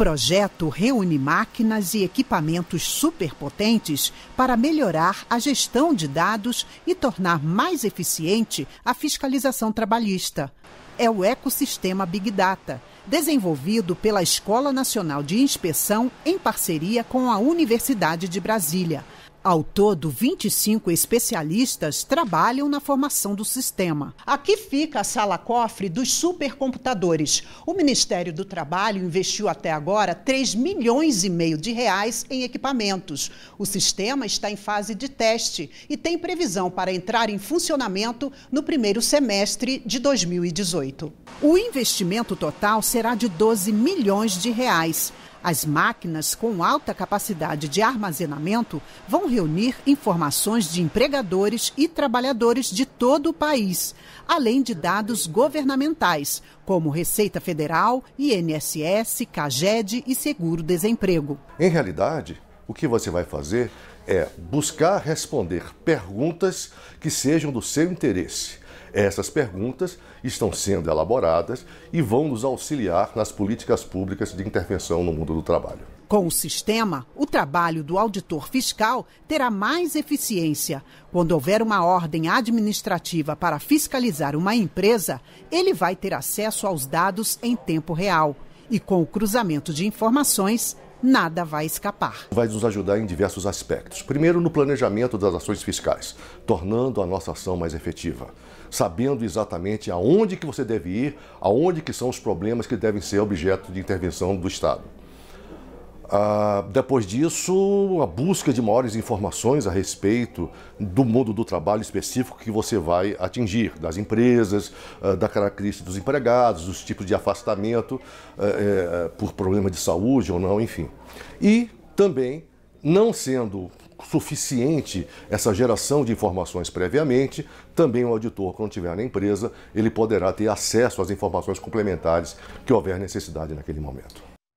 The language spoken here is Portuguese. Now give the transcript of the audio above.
projeto reúne máquinas e equipamentos superpotentes para melhorar a gestão de dados e tornar mais eficiente a fiscalização trabalhista. É o ecossistema Big Data, desenvolvido pela Escola Nacional de Inspeção em parceria com a Universidade de Brasília. Ao todo, 25 especialistas trabalham na formação do sistema. Aqui fica a sala-cofre dos supercomputadores. O Ministério do Trabalho investiu até agora 3 milhões e meio de reais em equipamentos. O sistema está em fase de teste e tem previsão para entrar em funcionamento no primeiro semestre de 2018. O investimento total será de 12 milhões de reais. As máquinas com alta capacidade de armazenamento vão reunir informações de empregadores e trabalhadores de todo o país, além de dados governamentais, como Receita Federal, INSS, CAGED e Seguro-Desemprego. Em realidade, o que você vai fazer é buscar responder perguntas que sejam do seu interesse essas perguntas estão sendo elaboradas e vão nos auxiliar nas políticas públicas de intervenção no mundo do trabalho. Com o sistema, o trabalho do auditor fiscal terá mais eficiência. Quando houver uma ordem administrativa para fiscalizar uma empresa, ele vai ter acesso aos dados em tempo real. E com o cruzamento de informações, nada vai escapar. Vai nos ajudar em diversos aspectos. Primeiro, no planejamento das ações fiscais, tornando a nossa ação mais efetiva, sabendo exatamente aonde que você deve ir, aonde que são os problemas que devem ser objeto de intervenção do Estado. Ah, depois disso, a busca de maiores informações a respeito do mundo do trabalho específico que você vai atingir, das empresas, ah, da característica dos empregados, dos tipos de afastamento é, por problema de saúde ou não, enfim. E também, não sendo suficiente essa geração de informações previamente, também o auditor, quando estiver na empresa, ele poderá ter acesso às informações complementares que houver necessidade naquele momento.